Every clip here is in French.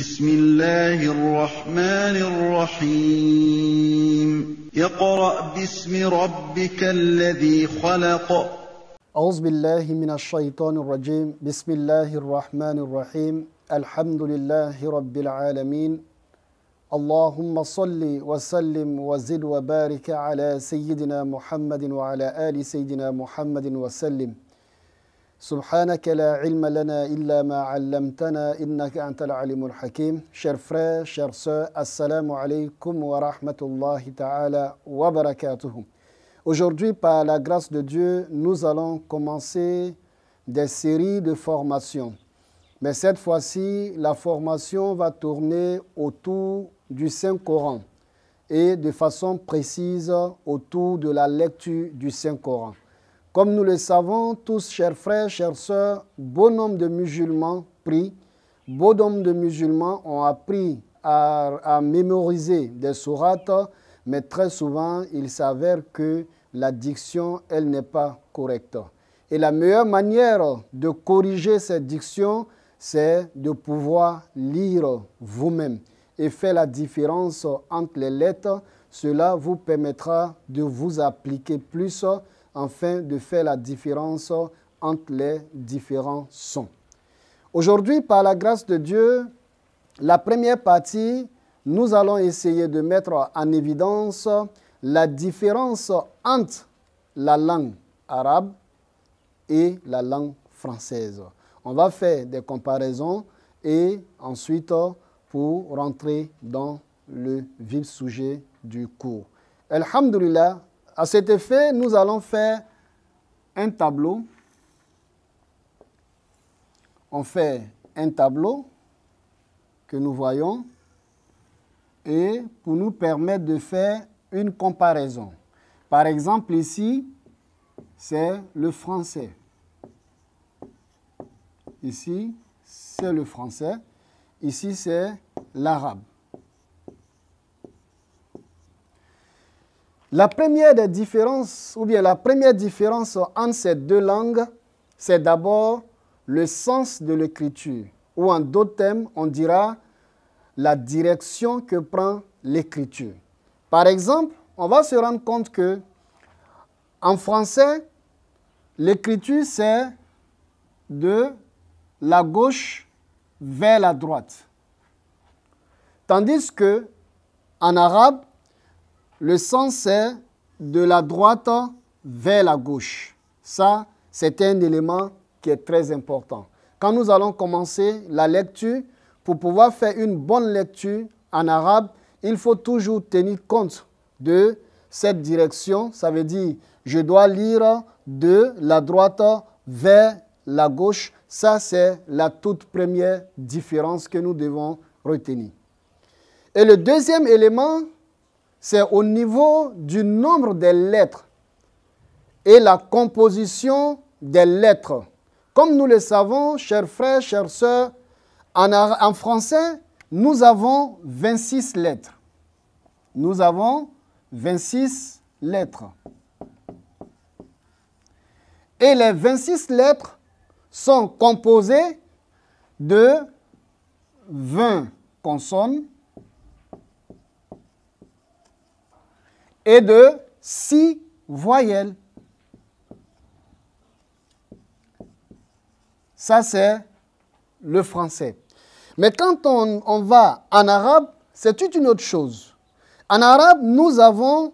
بسم الله الرحمن الرحيم اقرأ باسم ربك الذي خلق أعوذ بالله من الشيطان الرجيم بسم الله الرحمن الرحيم الحمد لله رب العالمين اللهم صل وسلم وزد وبارك على سيدنا محمد وعلى آل سيدنا محمد وسلم Subhanaka la ilma lana illa ma 'allamtana innaka anta alimul hakim. Chers frères, chères sœurs, assalamu alaykum wa rahmatullahi ta'ala wa barakatuhu. Aujourd'hui, par la grâce de Dieu, nous allons commencer des séries de formations. Mais cette fois-ci, la formation va tourner autour du Saint-Coran et de façon précise autour de la lecture du Saint-Coran. Comme nous le savons tous, chers frères, chers sœurs, bon nombre de musulmans prient, bon nombre de musulmans ont appris à, à mémoriser des sourates, mais très souvent, il s'avère que la diction, elle n'est pas correcte. Et la meilleure manière de corriger cette diction, c'est de pouvoir lire vous-même et faire la différence entre les lettres. Cela vous permettra de vous appliquer plus Enfin, de faire la différence entre les différents sons. Aujourd'hui, par la grâce de Dieu, la première partie, nous allons essayer de mettre en évidence la différence entre la langue arabe et la langue française. On va faire des comparaisons et ensuite pour rentrer dans le vif sujet du cours. Alhamdulillah, à cet effet, nous allons faire un tableau. On fait un tableau que nous voyons et pour nous permettre de faire une comparaison. Par exemple, ici, c'est le français. Ici, c'est le français. Ici, c'est l'arabe. La première des différences, ou bien la première différence entre ces deux langues, c'est d'abord le sens de l'écriture, ou en d'autres termes, on dira la direction que prend l'écriture. Par exemple, on va se rendre compte que en français, l'écriture c'est de la gauche vers la droite. Tandis que en arabe, le sens, est de la droite vers la gauche. Ça, c'est un élément qui est très important. Quand nous allons commencer la lecture, pour pouvoir faire une bonne lecture en arabe, il faut toujours tenir compte de cette direction. Ça veut dire, je dois lire de la droite vers la gauche. Ça, c'est la toute première différence que nous devons retenir. Et le deuxième élément c'est au niveau du nombre des lettres et la composition des lettres. Comme nous le savons, chers frères, chères sœurs, en, en français, nous avons 26 lettres. Nous avons 26 lettres. Et les 26 lettres sont composées de 20 consonnes et de six voyelles. Ça, c'est le français. Mais quand on, va en arabe, c'est toute une autre chose. En arabe, nous avons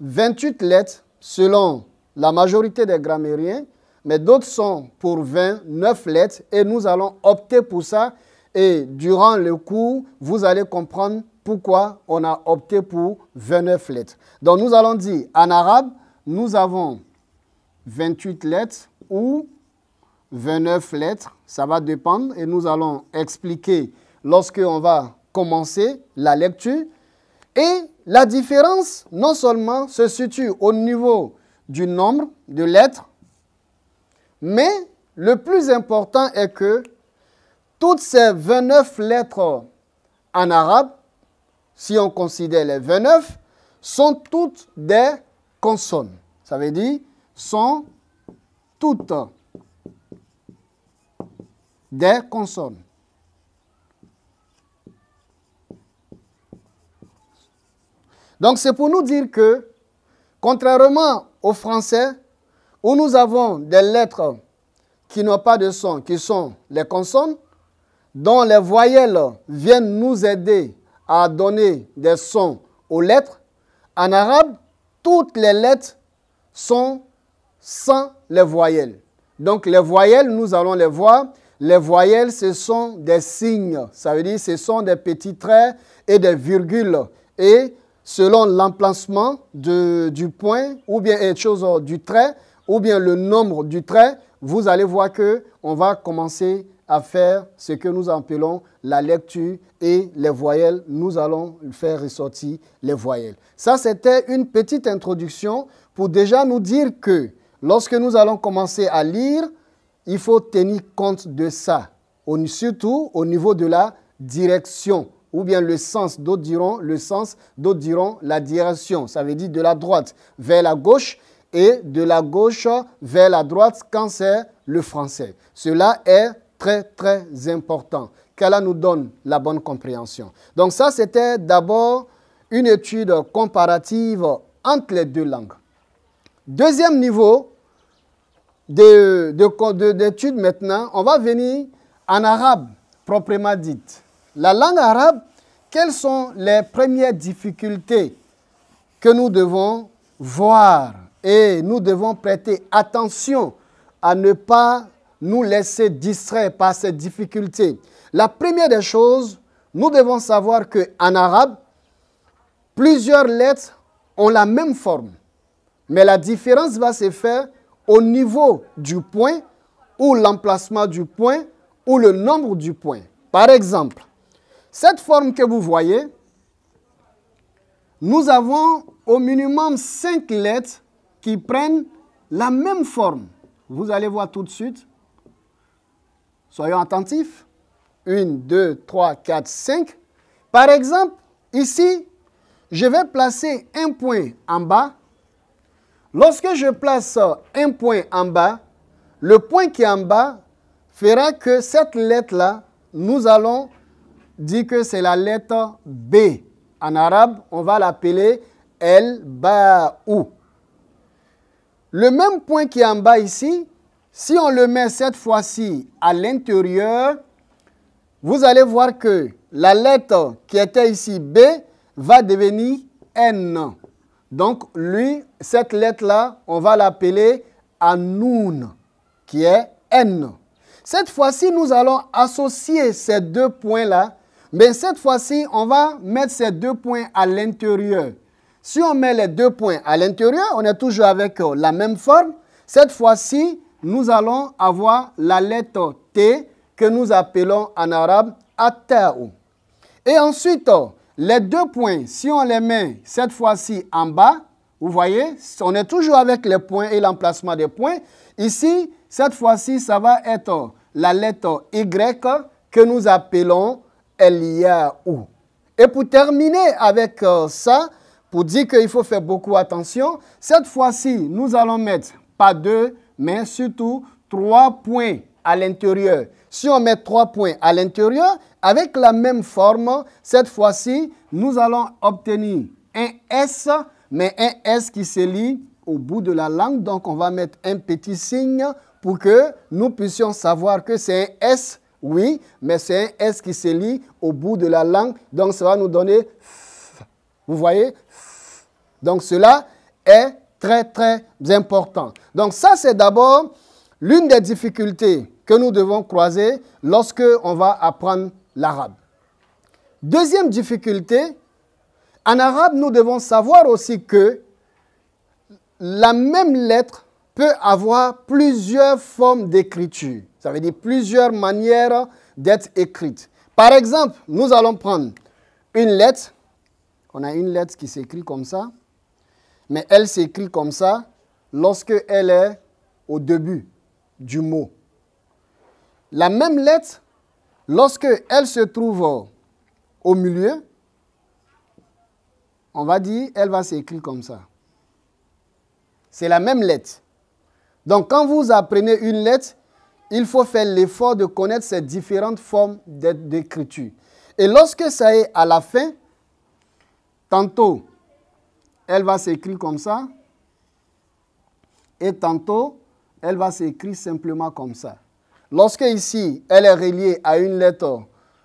28 lettres selon la majorité des grammairiens, mais d'autres sont pour 29 lettres et nous allons opter pour ça. Et durant le cours, vous allez comprendre pourquoi on a opté pour 29 lettres. Donc nous allons dire, en arabe, nous avons 28 lettres ou 29 lettres, ça va dépendre, et nous allons expliquer lorsque on va commencer la lecture. Et la différence, non seulement se situe au niveau du nombre de lettres, mais le plus important est que toutes ces 29 lettres en arabe si on considère les 29, sont toutes des consonnes. Ça veut dire sont toutes des consonnes. Donc c'est pour nous dire que, contrairement aux français, où nous avons des lettres qui n'ont pas de son, qui sont les consonnes, dont les voyelles viennent nous aider à donner des sons aux lettres, en arabe, toutes les lettres sont sans les voyelles. Donc les voyelles, nous allons les voir. Les voyelles, ce sont des signes. Ça veut dire ce sont des petits traits et des virgules. Et selon l'emplacement du point, ou bien une chose euh, du trait, ou bien le nombre du trait, vous allez voir que on va commencer à faire ce que nous appelons la lecture et les voyelles. Nous allons faire ressortir les voyelles. Ça, c'était une petite introduction pour déjà nous dire que lorsque nous allons commencer à lire, il faut tenir compte de ça, surtout au niveau de la direction ou bien le sens, d'autres diront le sens, d'autres diront la direction. Ça veut dire de la droite vers la gauche et de la gauche vers la droite quand c'est le français. Cela est très, très important. qu'elle nous donne la bonne compréhension. Donc ça, c'était d'abord une étude comparative entre les deux langues. Deuxième niveau d'étude maintenant, on va venir en arabe proprement dite. La langue arabe, quelles sont les premières difficultés que nous devons voir et nous devons prêter attention à ne pas nous laisser distraire par cette difficulté. La première des choses, nous devons savoir qu'en arabe, plusieurs lettres ont la même forme. Mais la différence va se faire au niveau du point ou l'emplacement du point ou le nombre du point. Par exemple, cette forme que vous voyez, nous avons au minimum cinq lettres qui prennent la même forme. Vous allez voir tout de suite. Soyons attentifs. 1, 2, 3, 4, 5. Par exemple, ici, je vais placer un point en bas. Lorsque je place un point en bas, le point qui est en bas fera que cette lettre-là, nous allons dire que c'est la lettre B. En arabe, on va l'appeler El Baou. Le même point qui est en bas ici, si on le met cette fois-ci à l'intérieur, vous allez voir que la lettre qui était ici B va devenir N. Donc, lui, cette lettre-là, on va l'appeler Anoun, qui est N. Cette fois-ci, nous allons associer ces deux points-là, mais cette fois-ci, on va mettre ces deux points à l'intérieur. Si on met les deux points à l'intérieur, on est toujours avec la même forme. Cette fois-ci, nous allons avoir la lettre T que nous appelons en arabe Ataou. Et ensuite, les deux points, si on les met cette fois-ci en bas, vous voyez, on est toujours avec les points et l'emplacement des points. Ici, cette fois-ci, ça va être la lettre Y que nous appelons Eliaou. Et pour terminer avec euh, ça, pour dire qu'il faut faire beaucoup attention, cette fois-ci, nous allons mettre pas deux, mais surtout trois points à l'intérieur. Si on met trois points à l'intérieur, avec la même forme, cette fois-ci, nous allons obtenir un S, mais un S qui se lit au bout de la langue. Donc, on va mettre un petit signe pour que nous puissions savoir que c'est un S, oui, mais c'est un S qui se lit au bout de la langue. Donc, ça va nous donner F. Vous voyez F. Donc, cela est très, très important. Donc ça, c'est d'abord l'une des difficultés que nous devons croiser lorsque on va apprendre l'arabe. Deuxième difficulté, en arabe, nous devons savoir aussi que la même lettre peut avoir plusieurs formes d'écriture. Ça veut dire plusieurs manières d'être écrite. Par exemple, nous allons prendre une lettre. On a une lettre qui s'écrit comme ça. Mais elle s'écrit comme ça lorsque elle est au début du mot. La même lettre, lorsque elle se trouve au milieu, on va dire, elle va s'écrire comme ça. C'est la même lettre. Donc quand vous apprenez une lettre, il faut faire l'effort de connaître ces différentes formes d'écriture. Et lorsque ça est à la fin, tantôt elle va s'écrire comme ça. Et tantôt, elle va s'écrire simplement comme ça. Lorsque ici, elle est reliée à une lettre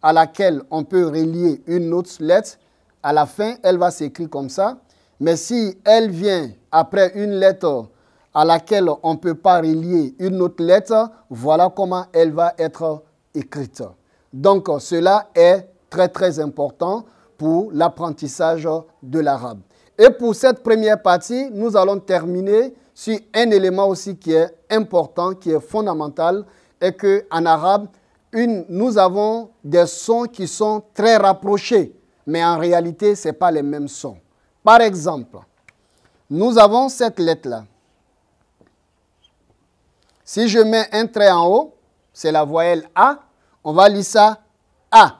à laquelle on peut relier une autre lettre, à la fin, elle va s'écrire comme ça. Mais si elle vient après une lettre à laquelle on ne peut pas relier une autre lettre, voilà comment elle va être écrite. Donc cela est très très important pour l'apprentissage de l'arabe. Et pour cette première partie, nous allons terminer sur un élément aussi qui est important, qui est fondamental, et que en arabe, nous avons des sons qui sont très rapprochés, mais en réalité, ce n'est pas les mêmes sons. Par exemple, nous avons cette lettre-là. Si je mets un trait en haut, c'est la voyelle A, on va lire ça A,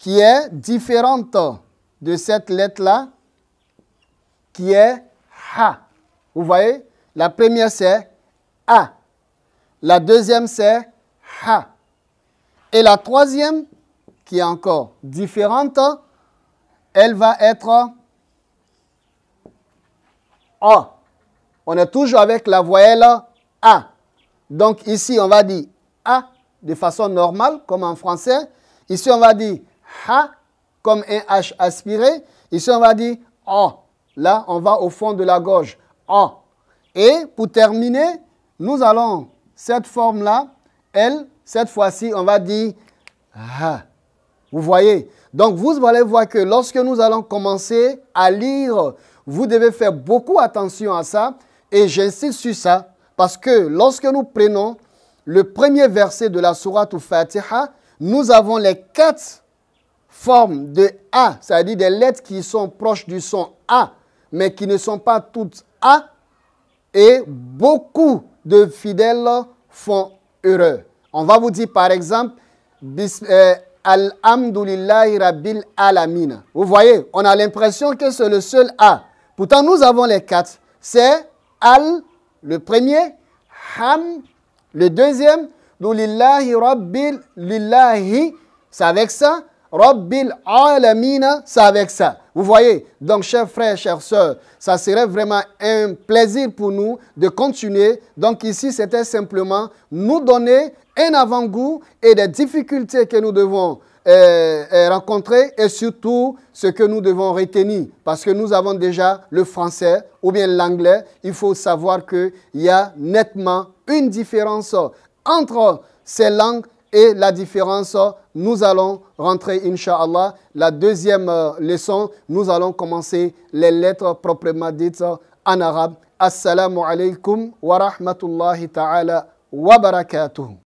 qui est différente de cette lettre-là qui est Ha. Vous voyez La première, c'est A. La deuxième, c'est Ha. Et la troisième, qui est encore différente, elle va être A. On est toujours avec la voyelle A. Donc ici, on va dire A de façon normale, comme en français. Ici, on va dire Ha comme un H aspiré. Ici, on va dire ah, Là, on va au fond de la gorge. ah. Et pour terminer, nous allons, cette forme-là, elle, cette fois-ci, on va dire ah. Vous voyez Donc, vous allez voir que lorsque nous allons commencer à lire, vous devez faire beaucoup attention à ça. Et j'insiste sur ça parce que lorsque nous prenons le premier verset de la sourate ou Fatiha, nous avons les quatre forme de A, c'est-à-dire des lettres qui sont proches du son A, mais qui ne sont pas toutes A, et beaucoup de fidèles font heureux. On va vous dire par exemple, « euh, Alhamdulillahi Rabbil ». Vous voyez, on a l'impression que c'est le seul A. Pourtant, nous avons les quatre. C'est Al, le premier, Ham, le deuxième, Dulillahi Rabbil Lillahi. C'est avec ça Rabbil mine c'est avec ça. Vous voyez Donc, chers frères, chers sœurs, ça serait vraiment un plaisir pour nous de continuer. Donc, ici, c'était simplement nous donner un avant-goût et des difficultés que nous devons euh, euh, rencontrer et surtout ce que nous devons retenir. Parce que nous avons déjà le français ou bien l'anglais. Il faut savoir qu'il y a nettement une différence entre ces langues et la différence, nous allons rentrer, inshallah. la deuxième euh, leçon, nous allons commencer les lettres proprement dites euh, en arabe. Assalamu alaikum wa rahmatullahi ta'ala wa barakatuh.